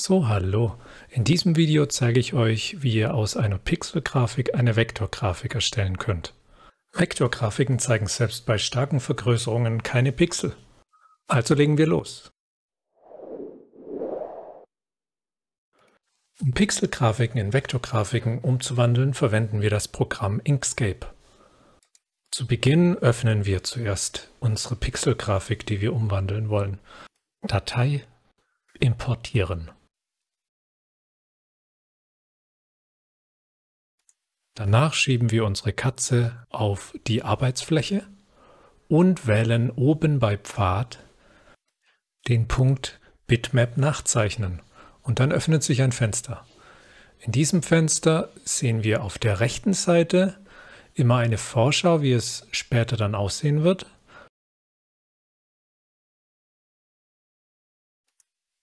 So, hallo. In diesem Video zeige ich euch, wie ihr aus einer Pixelgrafik eine Vektorgrafik erstellen könnt. Vektorgrafiken zeigen selbst bei starken Vergrößerungen keine Pixel. Also legen wir los. Um Pixelgrafiken in Vektorgrafiken umzuwandeln, verwenden wir das Programm Inkscape. Zu Beginn öffnen wir zuerst unsere Pixelgrafik, die wir umwandeln wollen. Datei importieren. Danach schieben wir unsere Katze auf die Arbeitsfläche und wählen oben bei Pfad den Punkt Bitmap nachzeichnen und dann öffnet sich ein Fenster. In diesem Fenster sehen wir auf der rechten Seite immer eine Vorschau, wie es später dann aussehen wird.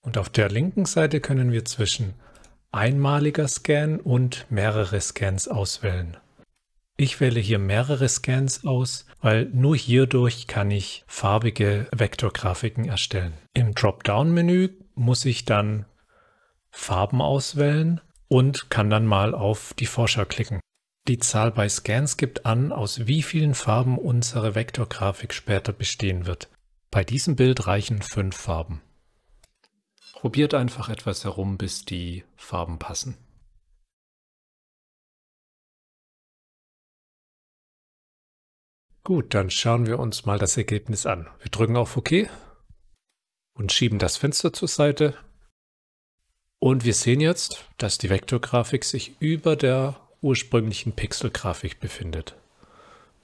Und auf der linken Seite können wir zwischen einmaliger Scan und mehrere Scans auswählen. Ich wähle hier mehrere Scans aus, weil nur hierdurch kann ich farbige Vektorgrafiken erstellen. Im Dropdown-Menü muss ich dann Farben auswählen und kann dann mal auf die Forscher klicken. Die Zahl bei Scans gibt an, aus wie vielen Farben unsere Vektorgrafik später bestehen wird. Bei diesem Bild reichen fünf Farben. Probiert einfach etwas herum, bis die Farben passen. Gut, dann schauen wir uns mal das Ergebnis an. Wir drücken auf OK und schieben das Fenster zur Seite. Und wir sehen jetzt, dass die Vektorgrafik sich über der ursprünglichen Pixelgrafik befindet.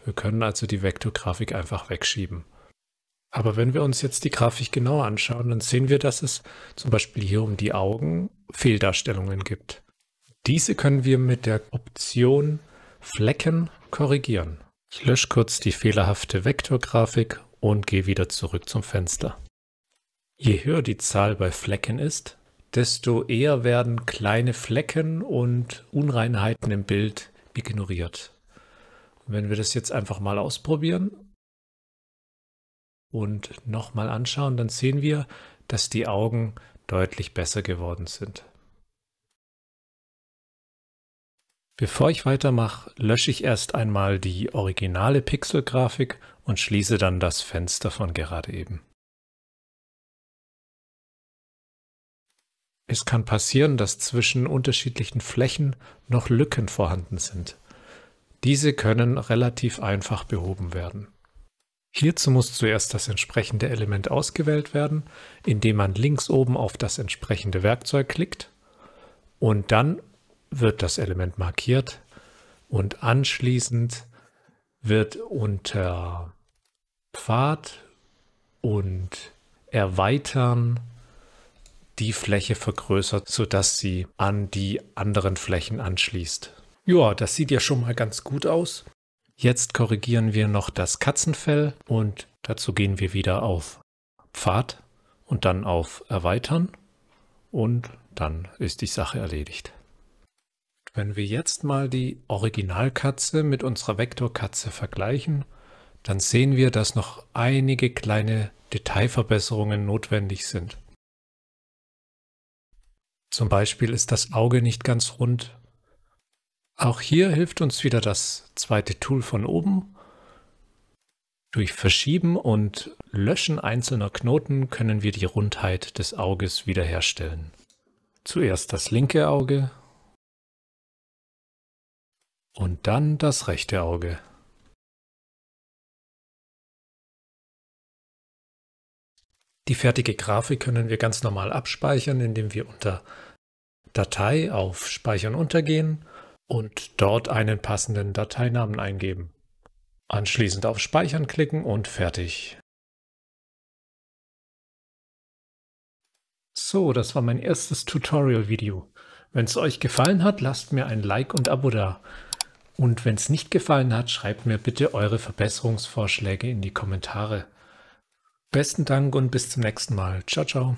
Wir können also die Vektorgrafik einfach wegschieben. Aber wenn wir uns jetzt die Grafik genauer anschauen, dann sehen wir, dass es zum Beispiel hier um die Augen Fehldarstellungen gibt. Diese können wir mit der Option Flecken korrigieren. Ich lösche kurz die fehlerhafte Vektorgrafik und gehe wieder zurück zum Fenster. Je höher die Zahl bei Flecken ist, desto eher werden kleine Flecken und Unreinheiten im Bild ignoriert. wenn wir das jetzt einfach mal ausprobieren, und nochmal anschauen, dann sehen wir, dass die Augen deutlich besser geworden sind. Bevor ich weitermache, lösche ich erst einmal die originale Pixelgrafik und schließe dann das Fenster von gerade eben. Es kann passieren, dass zwischen unterschiedlichen Flächen noch Lücken vorhanden sind. Diese können relativ einfach behoben werden. Hierzu muss zuerst das entsprechende Element ausgewählt werden, indem man links oben auf das entsprechende Werkzeug klickt und dann wird das Element markiert und anschließend wird unter Pfad und Erweitern die Fläche vergrößert, sodass sie an die anderen Flächen anschließt. Ja, das sieht ja schon mal ganz gut aus. Jetzt korrigieren wir noch das Katzenfell und dazu gehen wir wieder auf Pfad und dann auf Erweitern und dann ist die Sache erledigt. Wenn wir jetzt mal die Originalkatze mit unserer Vektorkatze vergleichen, dann sehen wir, dass noch einige kleine Detailverbesserungen notwendig sind. Zum Beispiel ist das Auge nicht ganz rund auch hier hilft uns wieder das zweite Tool von oben. Durch Verschieben und Löschen einzelner Knoten können wir die Rundheit des Auges wiederherstellen. Zuerst das linke Auge und dann das rechte Auge. Die fertige Grafik können wir ganz normal abspeichern, indem wir unter Datei auf Speichern untergehen und dort einen passenden Dateinamen eingeben. Anschließend auf Speichern klicken und fertig. So, das war mein erstes Tutorial-Video. Wenn es euch gefallen hat, lasst mir ein Like und Abo da. Und wenn es nicht gefallen hat, schreibt mir bitte eure Verbesserungsvorschläge in die Kommentare. Besten Dank und bis zum nächsten Mal. Ciao, ciao.